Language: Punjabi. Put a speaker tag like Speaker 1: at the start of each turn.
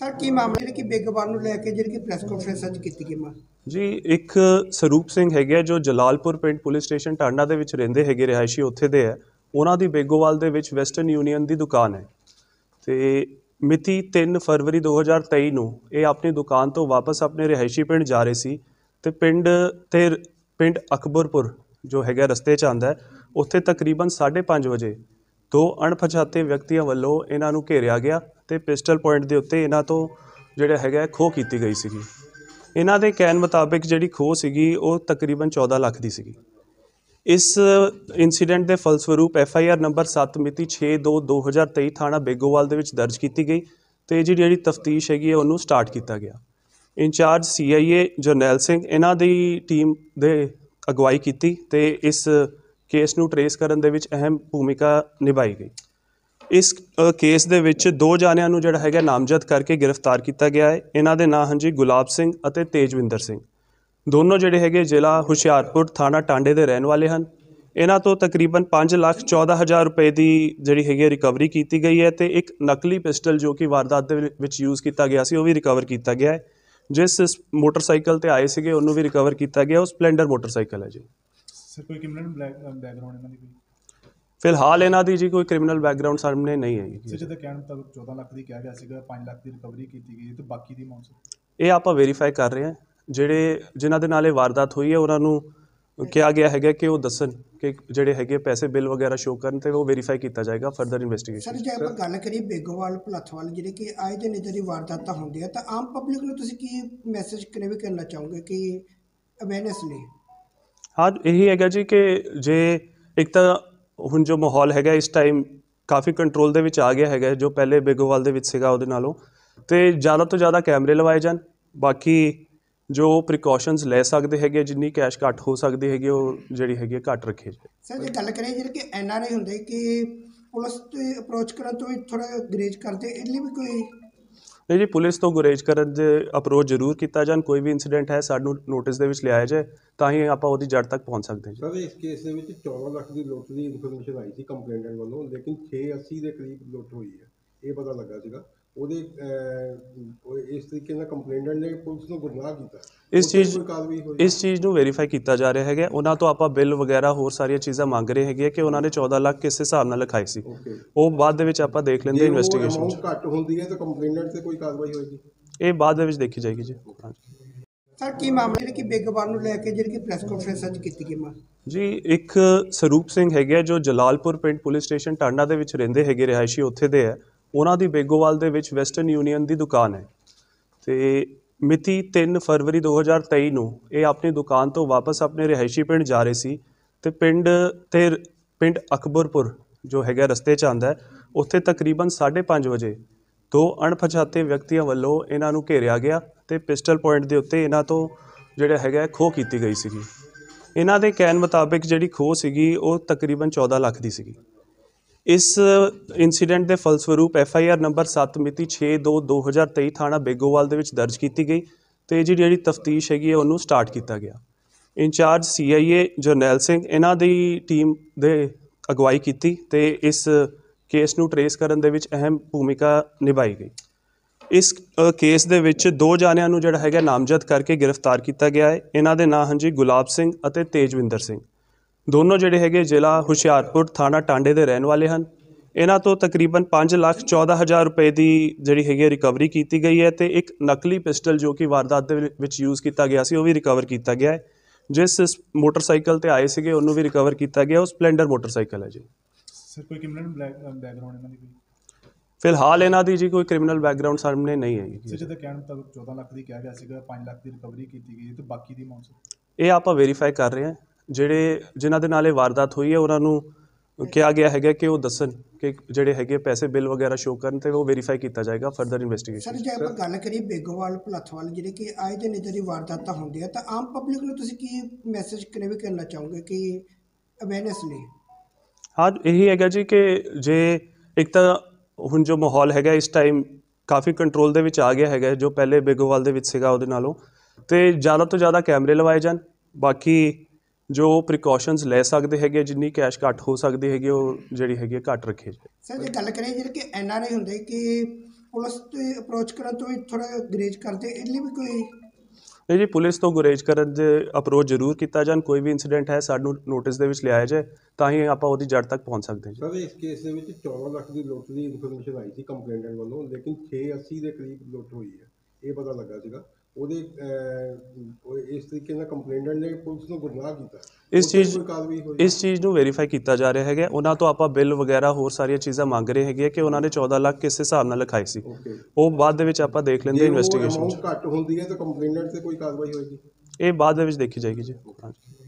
Speaker 1: ਸਰ ਕੀ ਮਾਮਲੇ ਨੇ ਕਿ ਬਿਗ ਬਾਰ ਨੂੰ ਲੈ ਕੇ ਜਿਹੜੀ ਕਿ ਪ੍ਰੈਸ ਕਾਨਫਰੰਸ ਅੱਜ ਕੀਤੀ ਗਈ ਮਾ
Speaker 2: ਜੀ ਇੱਕ ਸਰੂਪ ਸਿੰਘ ਹੈਗੇ ਜੋ ਜਲਾਲਪੁਰ ਪਿੰਡ ਪੁਲਿਸ ਸਟੇਸ਼ਨ ਟਾਂਡਾ ਦੇ ਵਿੱਚ ਰਹਿੰਦੇ ਹੈਗੇ ਰਿਹਾਇਸ਼ੀ ਉੱਥੇ ਦੇ ਹੈ ਉਹਨਾਂ ਦੀ ਬੇਗੋਵਾਲ ਦੇ ਵਿੱਚ ਵੈਸਟਰਨ ਯੂਨੀਅਨ ਦੀ ਦੁਕਾਨ ਹੈ ਤੇ ਮਿਤੀ 3 ਫਰਵਰੀ 2023 ਨੂੰ ਇਹ ਆਪਣੀ ਦੁਕਾਨ ਤੋਂ ਵਾਪਸ ਆਪਣੇ ਰਿਹਾਇਸ਼ੀ ਪਿੰਡ ਜਾ ਰਹੇ ਸੀ ਤੇ ਪਿੰਡ ਤੇ ਪਿੰਡ ਅਕਬਰਪੁਰ ਜੋ ਹੈਗਾ ਰਸਤੇ 'ਚ ਆਂਦਾ ਹੈ ਉੱਥੇ ਤਕਰੀਬਨ 5:30 ਵਜੇ ਦੋ ਅਣਪਛਾਤੇ ਵਿਅਕਤੀਆਂ ਵੱਲੋਂ ਇਹਨਾਂ ਨੂੰ ਘੇਰਿਆ ਗਿਆ ਤੇ ਪਿਸਟਲ ਪੁਆਇੰਟ ਦੇ ਉੱਤੇ ਇਹਨਾਂ ਤੋਂ ਜਿਹੜਾ ਹੈਗਾ ਖੋਹ ਕੀਤੀ ਗਈ ਸੀਗੀ ਇਹਨਾਂ ਦੇ ਕਹਿਣ ਮੁਤਾਬਕ ਜਿਹੜੀ ਖੋਹ ਸੀਗੀ ਉਹ ਤਕਰੀਬਨ 14 ਲੱਖ ਦੀ ਸੀਗੀ ਇਸ ਇਨਸੀਡੈਂਟ ਦੇ ਫਲਸਰੂਪ ਐਫ ਆਈ ਆਰ ਨੰਬਰ 7 ਮਿਤੀ 6/2/2023 ਥਾਣਾ ਬੇਗੋਵਾਲ ਦੇ ਵਿੱਚ ਦਰਜ ਕੀਤੀ ਗਈ ਤੇ ਜਿਹੜੀ ਜਿਹੜੀ ਤਫਤੀਸ਼ ਹੈਗੀ ਹੈ ਉਹਨੂੰ ਸਟਾਰਟ ਕੀਤਾ ਗਿਆ ਇੰਚਾਰਜ ਸੀਆਈਏ ਜਰਨੈਲ ਸਿੰਘ ਇਹਨਾਂ ਦੀ ਟੀਮ ਦੇ ਅਗਵਾਈ ਕੀਤੀ ਤੇ ਇਸ ਕੇਸ ਨੂੰ ਟਰੇਸ ਕਰਨ ਦੇ ਵਿੱਚ ਅਹਿਮ ਭੂਮਿਕਾ ਨਿਭਾਈ ਗਈ ਇਸ ਕੇਸ ਦੇ ਵਿੱਚ ਦੋ ਜਾਣਿਆਂ ਨੂੰ ਜਿਹੜਾ ਹੈਗਾ ਨਾਮਜ਼ਦ ਕਰਕੇ ਗ੍ਰਿਫਤਾਰ ਕੀਤਾ ਗਿਆ ਹੈ ਇਹਨਾਂ ਦੇ ਨਾਂ ਹਨ ਜੀ ਗੁਲਾਬ ਸਿੰਘ ਅਤੇ ਤੇਜਵਿੰਦਰ ਸਿੰਘ ਦੋਨੋਂ ਜਿਹੜੇ ਹੈਗੇ ਜ਼ਿਲ੍ਹਾ ਹੁਸ਼ਿਆਰਪੁਰ ਥਾਣਾ ਟਾਂਡੇ ਦੇ ਰਹਿਣ ਵਾਲੇ ਹਨ ਇਹਨਾਂ ਤੋਂ ਤਕਰੀਬਨ 5 ਲੱਖ 14 ਹਜ਼ਾਰ ਰੁਪਏ ਦੀ ਜਿਹੜੀ ਹੈਗੀ ਰਿਕਵਰੀ ਕੀਤੀ ਗਈ ਹੈ ਤੇ ਇੱਕ ਨਕਲੀ ਪਿਸਟਲ ਜੋ ਕਿ ਵਾਰਦਾਤ ਦੇ ਵਿੱਚ ਯੂਜ਼ ਕੀਤਾ ਗਿਆ ਸੀ ਉਹ ਵੀ ਰਿਕਵਰ ਕੀਤਾ ਗਿਆ ਹੈ ਜਿਸ ਮੋਟਰਸਾਈਕਲ ਤੇ ਆਏ ਸੀਗੇ ਉਹਨੂੰ ਵੀ ਰਿਕਵਰ ਕੀਤਾ ਗਿਆ ਉਹ ਸਪਲੈਂਡਰ ਮੋਟਰਸਾਈਕਲ ਹੈ ਜੀ ਸਰ ਕੋਈ ਕਿਮਨਨ ਬੈਕਗ੍ਰਾਉਂਡ ਇਹਨਾਂ ਦੀ ਕੋਈ ਫਿਲਹਾਲ ਇਹਨਾਂ ਦੀ ਜੀ ਕੋਈ ਕ੍ਰਿਮੀਨਲ ਬੈਕਗ੍ਰਾਉਂਡ ਸਾਹਮਣੇ ਨਹੀਂ ਹੈ ਜੀ
Speaker 1: ਸਿੱਧੇ ਕਹਿਣ ਤੱਕ 14 ਲੱਖ ਦੀ ਕਿਹਾ ਗਿਆ ਸੀਗਾ 5 ਲੱਖ ਦੀ ਰਿਕਵਰੀ ਕੀਤੀ ਗਈ ਤੇ ਬਾਕੀ ਦੀ ਅਮਾਉਂਟ
Speaker 2: ਇਹ ਆਪਾਂ ਵੈਰੀਫਾਈ ਕਰ ਰਹੇ ਹਾਂ ਜਿਹੜੇ ਜਿਨ੍ਹਾਂ ਦੇ ਨਾਲ ਇਹ ਵਾਰਦਾਤ ਹੋਈ ਹੈ ਉਹਨਾਂ ਨੂੰ ਕਿਹਾ ਗਿਆ ਹੈਗਾ ਕਿ ਉਹ ਦੱਸਣ ਕਿ ਜਿਹੜੇ ਹੈਗੇ ਪੈਸੇ ਬਿੱਲ ਵਗੈਰਾ ਸ਼ੋ ਕਰਨ ਤੇ ਉਹ ਵੈਰੀਫਾਈ ਕੀਤਾ ਜਾਏਗਾ ਫਰਦਰ ਇਨਵੈਸਟੀਗੇਸ਼ਨ ਸਰ ਜੇ ਆਪਾਂ
Speaker 1: ਗੱਲ ਕਰੀਏ ਬੇਗੋਵਾਲ ਭਲੱਥਵਾਲ ਜਿਹੜੇ ਕਿ ਆਏ ਦਿਨ ਇਦਾਂ ਦੀ ਵਾਰਦਾਤਾਂ ਹੁੰਦੀਆਂ ਤਾਂ ਆਮ ਪਬਲਿਕ ਨੂੰ ਤੁਸੀਂ ਕੀ ਮੈਸੇਜ ਵੀ ਕਰਨਾ ਚਾਹੋਗੇ ਕਿ ਅਵੇਅਰਨੈਸ ਲਈ
Speaker 2: ਹਾਂ ਇਹੀ ਹੈਗਾ ਜੀ ਕਿ ਜੇ ਇੱਕ ਤਾਂ ਹੁਣ ਜੋ ਮਾਹੌਲ ਹੈਗਾ ਇਸ ਟਾਈਮ ਕਾਫੀ ਕੰਟਰੋਲ ਦੇ ਵਿੱਚ ਆ ਗਿਆ ਹੈਗਾ ਜੋ ਪਹਿਲੇ ਬੇਗੋਵਾਲ ਦੇ ਵਿੱਚ ਸੀਗਾ ਉਹਦੇ ਨਾਲੋਂ ਤੇ ਜ਼ਿਆਦਾ ਤੋਂ ਜ਼ਿਆਦਾ ਕੈਮਰੇ ਲਵਾਏ ਜਾਣ ਬਾਕੀ ਜੋ ਪ੍ਰੀਕਾਸ਼ਨਸ ਲੈ ਸਕਦੇ ਹੈਗੇ ਜਿੰਨੀ ਕੈਸ਼ ਘੱਟ ਹੋ ਸਕਦੀ ਹੈਗੀ ਉਹ ਜਿਹੜੀ ਹੈਗੀ ਘੱਟ ਰੱਖੇ ਜਾਏ
Speaker 1: ਸਰ ਜੇ ਗੱਲ ਕਰੀਏ ਜਿਹੜੇ ਕਿ ਐਨਆਰਆਈ ਹੁੰਦੇ ਕਿ ਪੁਲਿਸ ਤੇ ਅਪਰੋਚ ਕਰਨ ਤੋਂ ਵੀ ਥੋੜਾ ਗਰੇਜ ਕਰਦੇ ਇਹ ਲਈ ਵੀ ਕੋਈ
Speaker 2: ਨਹੀਂ ਜੀ ਪੁਲਿਸ ਤੋਂ ਗੁਰੇਜ ਕਰਨ ਦੇ ਅਪਰੋਚ ਜ਼ਰੂਰ ਕੀਤਾ ਜਾਣ ਕੋਈ ਵੀ ਇਨਸੀਡੈਂਟ ਹੈ ਸਾਨੂੰ ਨੋਟਿਸ ਦੇ ਵਿੱਚ ਲਿਆਇਆ ਜਾਏ ਤਾਂ ਹੀ ਆਪਾਂ ਉਹਦੀ ਜੜ ਤੱਕ ਪਹੁੰਚ ਸਕਦੇ ਹਾਂ ਜੀ
Speaker 1: ਸਰ ਇਸ ਕੇਸ ਦੇ ਵਿੱਚ 14 ਲੱਖ ਦੀ ਲੁੱਟ ਦੀ ਇਨਫੋਰਮੇਸ਼ਨ ਆਈ ਸੀ ਕੰਪਲੇਂਟੈਂਟ ਵੱਲੋਂ ਲੇਕਿਨ 680 ਦੇ ਕਰੀਬ ਲੁੱਟ ਹੋਈ ਹੈ ਇਹ ਪਤਾ ਲੱਗਾ ਸੀਗਾ ਉਹਦੇ ਇਸ ਤਰੀਕੇ ਨਾਲ ਕੰਪਲੇਂਟੈਂਟ ਨੇ ਪੁਲਿਸ ਨੂੰ ਗੁੰਮਰਾਹ ਕੀਤਾ ਇਸ ਚੀਜ਼ ਇਸ
Speaker 2: ਚੀਜ਼ ਨੂੰ ਵੈਰੀਫਾਈ ਕੀਤਾ ਜਾ ਰਿਹਾ ਹੈਗਾ ਉਹਨਾਂ ਤੋਂ ਆਪਾਂ ਬਿੱਲ ਵਗੈਰਾ ਹੋਰ ਸਾਰੀਆਂ ਚੀਜ਼ਾਂ ਮੰਗ ਰਹੇ ਹੈਗੇ ਕਿ ਉਹਨਾਂ ਨੇ 14 ਲੱਖ ਕਿਸ ਹਿਸਾਬ ਨਾਲ ਲਿਖਾਈ ਸੀ ਉਹ ਬਾਅਦ ਦੇ ਵਿੱਚ ਆਪਾਂ ਦੇਖ ਲੈਂਦੇ ਇਨਵੈਸਟੀਗੇਸ਼ਨ ਜੇ
Speaker 1: ਘੱਟ ਹੁੰਦੀ ਹੈ ਤਾਂ ਕੰਪਲੇਂਟੈਂਟ ਤੇ ਕੋਈ ਕਾਰਵਾਈ ਹੋਏਗੀ
Speaker 2: ਇਹ ਬਾਅਦ ਦੇ ਵਿੱਚ ਦੇਖੀ ਜਾਏਗੀ ਜੀ
Speaker 1: ਸਰ ਕੀ ਮਾਮਲੇ ਕਿ ਬਿੱਗ ਬਾਰ ਨੂੰ ਲੈ ਕੇ ਜਿਹੜੀ ਕਿ ਪ੍ਰੈਸ ਕਾਨਫਰੰਸ ਅੱਜ ਕੀਤੀ ਗਈ ਮਾ
Speaker 2: ਜੀ ਇੱਕ ਸਰੂਪ ਸਿੰਘ ਹੈਗੇ ਜੋ ਜਲਾਲਪੁਰ ਪਿੰਡ ਪੁਲਿਸ ਸਟੇਸ਼ਨ ਟਾਂਡਾ ਦੇ ਵਿੱਚ ਰਹਿੰਦੇ ਹੈਗੇ ਰਿਹਾਇਸ਼ੀ ਉੱਥੇ ਦੇ ਹੈ ਉਹਨਾਂ ਦੀ ਬੇਗੋਵਾਲ ਦੇ ਵਿੱਚ ਵੈਸਟਰਨ ਯੂਨੀਅਨ ਦੀ ਦੁਕਾਨ ਹੈ ਤੇ ਮਿਤੀ 3 ਫਰਵਰੀ 2023 ਨੂੰ ਇਹ ਆਪਣੀ ਦੁਕਾਨ ਤੋਂ ਵਾਪਸ ਆਪਣੇ ਰਿਹਾਇਸ਼ੀ ਪਿੰਡ ਜਾ ਰਹੇ ਸੀ ਤੇ ਪਿੰਡ ਤੇ ਪਿੰਡ ਅਕਬਰਪੁਰ ਜੋ ਹੈਗਾ ਰਸਤੇ 'ਚ ਆਂਦਾ ਹੈ ਉੱਥੇ ਤਕਰੀਬਨ 5:30 ਵਜੇ ਦੋ ਅਣਪਛਾਤੇ ਵਿਅਕਤੀਆਂ ਵੱਲੋਂ ਇਹਨਾਂ ਨੂੰ ਘੇਰਿਆ ਗਿਆ ਤੇ ਪਿਸਟਲ ਪੁਆਇੰਟ ਦੇ ਉੱਤੇ ਇਹਨਾਂ ਤੋਂ ਜਿਹੜਾ ਹੈਗਾ ਖੋਹ ਕੀਤੀ ਗਈ ਸੀਗੀ ਇਹਨਾਂ ਦੇ ਕਹਿਣ ਮੁਤਾਬਕ ਜਿਹੜੀ ਖੋਹ ਸੀਗੀ ਉਹ ਤਕਰੀਬਨ 14 ਲੱਖ ਦੀ ਸੀਗੀ ਇਸ ਇਨਸੀਡੈਂਟ ਦੇ ਫਲਸਰੂਪ ਐਫ ਆਈ ਆਰ ਨੰਬਰ 7 ਮਿਤੀ 6/2/2023 ਥਾਣਾ ਬੇਗੋਵਾਲ ਦੇ ਵਿੱਚ ਦਰਜ ਕੀਤੀ ਗਈ ਤੇ ਜਿਹੜੀ ਜਿਹੜੀ ਤਫਤੀਸ਼ ਹੈਗੀ ਹੈ ਉਹਨੂੰ ਸਟਾਰਟ ਕੀਤਾ ਗਿਆ ਇੰਚਾਰਜ ਸੀਆਈਏ ਜਰਨੈਲ ਸਿੰਘ ਇਹਨਾਂ ਦੀ ਟੀਮ ਦੇ ਅਗਵਾਈ ਕੀਤੀ ਤੇ ਇਸ ਕੇਸ ਨੂੰ ਟਰੇਸ ਕਰਨ ਦੇ ਵਿੱਚ ਅਹਿਮ ਭੂਮਿਕਾ ਨਿਭਾਈ ਗਈ ਇਸ ਕੇਸ ਦੇ ਵਿੱਚ ਦੋ ਜਾਣਿਆਂ ਨੂੰ ਜਿਹੜਾ ਹੈਗਾ ਨਾਮਜ਼ਦ ਕਰਕੇ ਗ੍ਰਿਫਤਾਰ ਕੀਤਾ ਗਿਆ ਹੈ ਇਹਨਾਂ ਦੇ ਨਾਂ ਹਨ ਜੀ ਗੁਲਾਬ ਸਿੰਘ ਅਤੇ ਤੇਜਵਿੰਦਰ ਸਿੰਘ ਦੋਨੋਂ ਜਿਹੜੇ ਹੈਗੇ ਜ਼ਿਲ੍ਹਾ ਹੁਸ਼ਿਆਰਪੁਰ ਥਾਣਾ ਟਾਂਡੇ ਦੇ ਰਹਿਣ ਵਾਲੇ ਹਨ ਇਹਨਾਂ ਤੋਂ ਤਕਰੀਬਨ 5 ਲੱਖ 14 ਹਜ਼ਾਰ ਰੁਪਏ ਦੀ ਜਿਹੜੀ ਹੈਗੀ ਰਿਕਵਰੀ ਕੀਤੀ ਗਈ ਹੈ ਤੇ ਇੱਕ ਨਕਲੀ ਪਿਸਟਲ ਜੋ ਕਿ ਵਾਰਦਾਤ ਦੇ ਵਿੱਚ ਯੂਜ਼ ਕੀਤਾ ਗਿਆ ਸੀ ਉਹ ਵੀ ਰਿਕਵਰ ਕੀਤਾ ਗਿਆ ਹੈ ਜਿਸ ਮੋਟਰਸਾਈਕਲ ਤੇ ਆਏ ਸੀਗੇ ਉਹਨੂੰ ਵੀ ਰਿਕਵਰ ਕੀਤਾ ਗਿਆ ਉਹ ਸਪਲੈਂਡਰ ਮੋਟਰਸਾਈਕਲ ਹੈ ਜੀ ਸਰ
Speaker 1: ਕੋਈ ਕ੍ਰਿਮੀਨਲ ਬੈਕਗ੍ਰਾਉਂਡ ਇਹਨਾਂ ਦੀ ਕੋਈ
Speaker 2: ਫਿਲਹਾਲ ਇਹਨਾਂ ਦੀ ਜੀ ਕੋਈ ਕ੍ਰਿਮੀਨਲ ਬੈਕਗ੍ਰਾਉਂਡ ਸਾਹਮਣੇ ਨਹੀਂ ਹੈ ਜੀ ਜਿਹਦਾ
Speaker 1: ਕਹਿਣ ਮੁਤਾਬਕ 14 ਲੱਖ ਦੀ ਕਿਹਾ ਗਿਆ ਸੀਗਾ 5 ਲੱਖ ਦੀ ਰਿਕਵਰੀ ਕੀਤੀ ਗਈ ਤੇ ਬਾਕੀ ਦੀ ਅਮਾਉਂਟ
Speaker 2: ਇਹ ਆਪਾਂ ਵੈਰੀਫਾਈ ਕਰ ਰਹੇ ਹਾਂ ਜਿਹੜੇ ਜਿਨ੍ਹਾਂ ਦੇ ਨਾਲ ਇਹ ਵਾਰਦਾਤ ਹੋਈ ਹੈ ਉਹਨਾਂ ਨੂੰ ਕਿਹਾ ਗਿਆ ਹੈਗਾ ਕਿ ਉਹ ਦੱਸਣ ਕਿ ਜਿਹੜੇ ਹੈਗੇ ਪੈਸੇ ਬਿੱਲ ਵਗੈਰਾ ਸ਼ੋ ਕਰਨ ਤੇ ਉਹ ਵੈਰੀਫਾਈ ਕੀਤਾ ਜਾਏਗਾ ਫਰਦਰ ਇਨਵੈਸਟੀਗੇਸ਼ਨ ਸਰ ਜੇ ਆਪਾਂ
Speaker 1: ਗੱਲ ਕਰੀਏ ਬੇਗੋਵਾਲ ਭਲੱਥਵਾਲ ਜਿਹੜੇ ਕਿ ਆਏ ਦੇ ਨੇ ਜਿਹੜੀ ਵਾਰਦਾਤਾਂ ਹੁੰਦੀਆਂ ਤਾਂ ਆਮ ਪਬਲਿਕ ਨੂੰ ਤੁਸੀਂ ਕੀ ਮੈਸੇਜ ਕਿਵੇਂ ਕਰਨਾ ਚਾਹੋਗੇ ਕਿ ਅਵੇਅਰਨੈਸ ਲਈ
Speaker 2: ਹਾਂ ਇਹੀ ਹੈਗਾ ਜੀ ਕਿ ਜੇ ਇੱਕ ਤਾਂ ਹੁਣ ਜੋ ਮਾਹੌਲ ਹੈਗਾ ਇਸ ਟਾਈਮ ਕਾਫੀ ਕੰਟਰੋਲ ਦੇ ਵਿੱਚ ਆ ਗਿਆ ਹੈਗਾ ਜੋ ਪਹਿਲੇ ਬੇਗੋਵਾਲ ਦੇ ਵਿੱਚ ਸੀਗਾ ਉਹਦੇ ਨਾਲੋਂ ਤੇ ਜ਼ਿਆਦਾ ਤੋਂ ਜ਼ਿਆਦਾ ਕੈਮਰੇ ਲਵਾਏ ਜਾਣ ਬਾਕੀ ਜੋ ਪ੍ਰੀਕਾਸ਼ਨਸ ਲੈ ਸਕਦੇ ਹੈਗੇ ਜਿੰਨੀ ਕੈਸ਼ ਘੱਟ ਹੋ ਸਕਦੀ ਹੈਗੀ ਉਹ ਜਿਹੜੀ ਹੈਗੀ ਘੱਟ ਰੱਖੇ ਜੇ
Speaker 1: ਸਰ ਜੇ ਗੱਲ ਕਰੀਏ ਜਿਹੜੇ ਕਿ ਐਨ ਹੁੰਦੇ ਕਿ ਪੁਲਿਸ ਤੇ ਅਪਰੋਚ ਕਰਨ ਤੋਂ ਵੀ ਥੋੜਾ ਗਰੇਜ ਕਰਦੇ ਇਹਦੇ ਲਈ ਵੀ ਕੋਈ
Speaker 2: ਨਹੀਂ ਜੀ ਪੁਲਿਸ ਤੋਂ ਗੁਰੇਜ ਕਰਨ ਦੇ ਅਪਰੋਚ ਜ਼ਰੂਰ ਕੀਤਾ ਜਾਣ ਕੋਈ ਵੀ ਇਨਸੀਡੈਂਟ ਹੈ ਸਾਨੂੰ ਨੋਟਿਸ ਦੇ ਵਿੱਚ ਲਿਆਇਆ ਜਾਏ ਤਾਂ ਹੀ ਆਪਾਂ ਉਹਦੀ ਜੜ ਤੱਕ ਪਹੁੰਚ ਸਕਦੇ ਹਾਂ ਜੀ।
Speaker 1: ਸਰ ਇਸ ਕੇਸ ਦੇ ਵਿੱਚ 14 ਲੱਖ ਦੀ ਲੁੱਟ ਦੀ ਇਨਫੋਰਮੇਸ਼ਨ ਆਈ ਸੀ ਕੰਪਲੇਨੈਂਟ ਵੱਲੋਂ ਲੇਕਿਨ 680 ਦੇ ਕਰੀਬ ਲੁੱਟ ਹੋਈ ਹੈ ਇਹ ਪਤਾ ਲੱਗਾ ਸੀਗਾ ਉਹਦੇ ਇਸ ਤਰੀਕੇ ਨਾਲ ਕੰਪਲੇਂਟੈਂਟ ਨੇ ਪੁਲਿਸ ਨੂੰ ਗੁੰਮਰਾਹ ਕੀਤਾ ਇਸ ਚੀਜ਼ ਇਸ
Speaker 2: ਚੀਜ਼ ਨੂੰ ਵੈਰੀਫਾਈ ਕੀਤਾ ਜਾ ਰਿਹਾ ਹੈਗਾ ਉਹਨਾਂ ਤੋਂ ਆਪਾਂ ਬਿੱਲ ਵਗੈਰਾ ਹੋਰ ਸਾਰੀਆਂ ਚੀਜ਼ਾਂ ਮੰਗ ਰਹੇ ਹੈਗੇ ਕਿ ਉਹਨਾਂ ਨੇ 14 ਲੱਖ ਕਿਸੇ ਹਿਸਾਬ ਨਾਲ ਲਿਖਾਈ ਸੀ ਉਹ ਬਾਅਦ ਦੇ ਵਿੱਚ ਆਪਾਂ ਦੇਖ ਲੈਂਦੇ ਇਨਵੈਸਟੀਗੇਸ਼ਨ
Speaker 1: ਘੱਟ ਹੁੰਦੀ ਹੈ ਤਾਂ ਕੰਪਲੇਂਟੈਂਟ ਤੇ ਕੋਈ ਕਾਰਵਾਈ ਹੋਏਗੀ
Speaker 2: ਇਹ ਬਾਅਦ ਦੇ ਵਿੱਚ ਦੇਖੀ ਜਾਏਗੀ ਜੀ